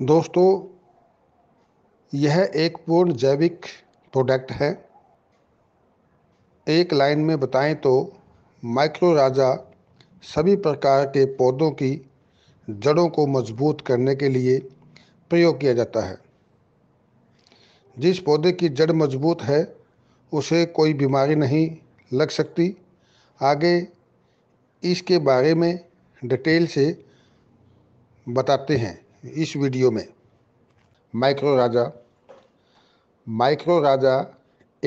दोस्तों यह एक पूर्ण जैविक प्रोडक्ट है एक लाइन में बताएं तो माइक्रो राजा सभी प्रकार के पौधों की जड़ों को मजबूत करने के लिए प्रयोग किया जाता है जिस पौधे की जड़ मजबूत है उसे कोई बीमारी नहीं लग सकती आगे इसके बारे में डिटेल से बताते हैं इस वीडियो में माइक्रो राजा माइक्रो राजा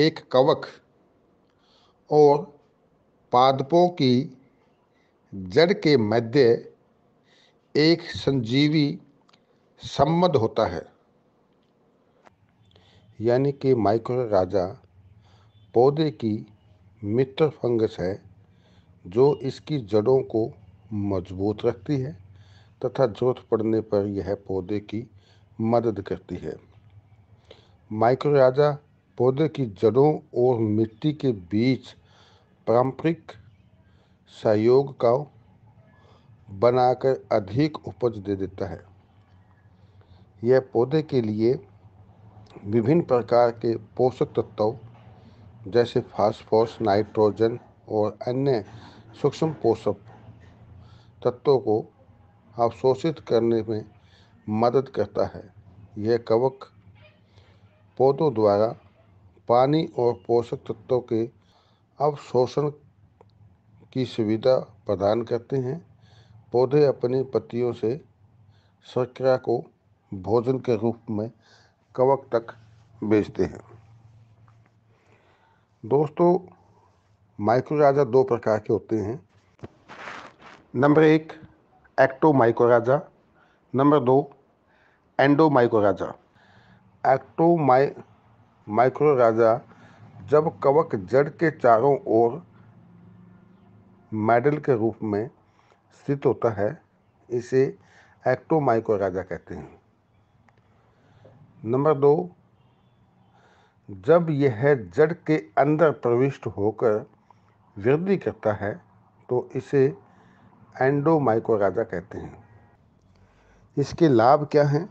एक कवक और पादपों की जड़ के मध्य एक संजीवी सम्मद होता है यानी कि माइक्रो राजा पौधे की मित्र फंगस है जो इसकी जड़ों को मजबूत रखती है तथा जोत पड़ने पर यह पौधे की मदद करती है माइक्रोराजा पौधे की जड़ों और मिट्टी के बीच पारंपरिक सहयोग का बनाकर अधिक उपज दे देता है यह पौधे के लिए विभिन्न प्रकार के पोषक तत्व जैसे फास्फोरस नाइट्रोजन और अन्य सूक्ष्म पोषक तत्वों को अवशोषित करने में मदद करता है यह कवक पौधों द्वारा पानी और पोषक तत्वों के अवशोषण की सुविधा प्रदान करते हैं पौधे अपनी पत्तियों से शर्करा को भोजन के रूप में कवक तक बेचते हैं दोस्तों माइक्रोराजा दो प्रकार के होते हैं नंबर एक एक्टोमाइकोराजा नंबर दो एंडोमाइकोराजा एक्टोमाइ माइक्रोराजा जब कवक जड़ के चारों ओर मेडल के रूप में स्थित होता है इसे एक्टोमाइकोराजा कहते हैं नंबर दो जब यह जड़ के अंदर प्रविष्ट होकर वृद्धि करता है तो इसे एंडोमाइकोगाजा कहते हैं इसके लाभ क्या हैं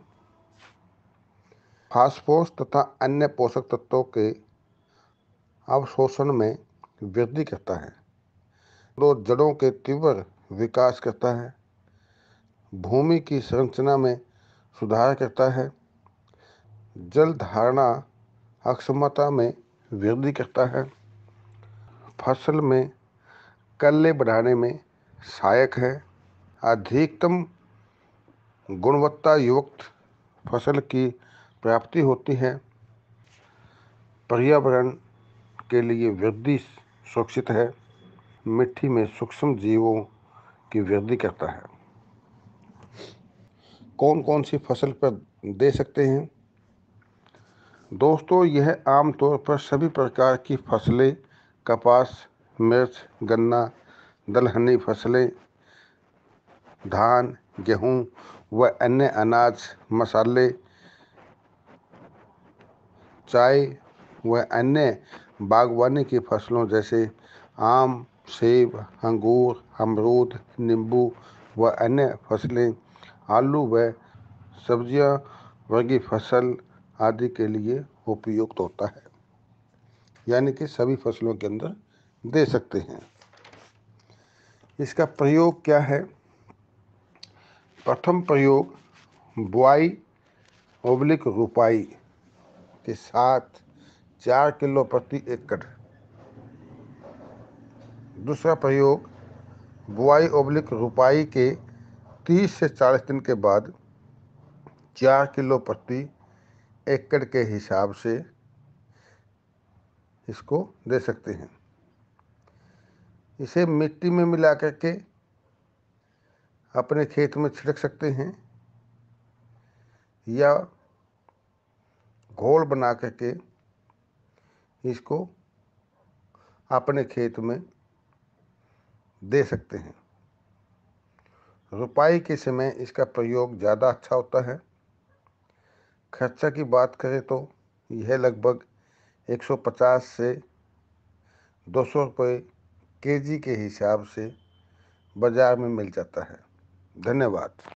फास्फोस तथा अन्य पोषक तत्वों के अवशोषण में वृद्धि करता है दो जड़ों के तीव्र विकास करता है भूमि की संरचना में सुधार करता है जल धारणा अक्षमता में वृद्धि करता है फसल में कल्ले बढ़ाने में सहायक है अधिकतम गुणवत्ता युक्त फसल की प्राप्ति होती है पर्यावरण के लिए वृद्धि सुरक्षित है मिट्टी में सूक्ष्म जीवों की वृद्धि करता है कौन कौन सी फसल पर दे सकते हैं दोस्तों यह आमतौर पर सभी प्रकार की फसलें कपास मिर्च गन्ना दलहनी फसलें धान गेहूं व अन्य अनाज मसाले चाय व अन्य बागवानी की फसलों जैसे आम सेब अंगूर अमरूद नींबू व अन्य फसलें आलू व सब्जियां वर्गी फसल आदि के लिए उपयुक्त होता है यानी कि सभी फसलों के अंदर दे सकते हैं इसका प्रयोग क्या है प्रथम प्रयोग बुआई ओब्लिक रुपाई के साथ चार किलो प्रति एकड़ दूसरा प्रयोग बुआई ओब्लिक रुपाई के तीस से चालीस दिन के बाद चार किलो प्रति एकड़ के हिसाब से इसको दे सकते हैं इसे मिट्टी में मिला करके अपने खेत में छिड़क सकते हैं या घोल बना करके इसको अपने खेत में दे सकते हैं रुपाई के समय इसका प्रयोग ज़्यादा अच्छा होता है खर्चा की बात करें तो यह लगभग 150 से 200 रुपये केजी के हिसाब से बाज़ार में मिल जाता है धन्यवाद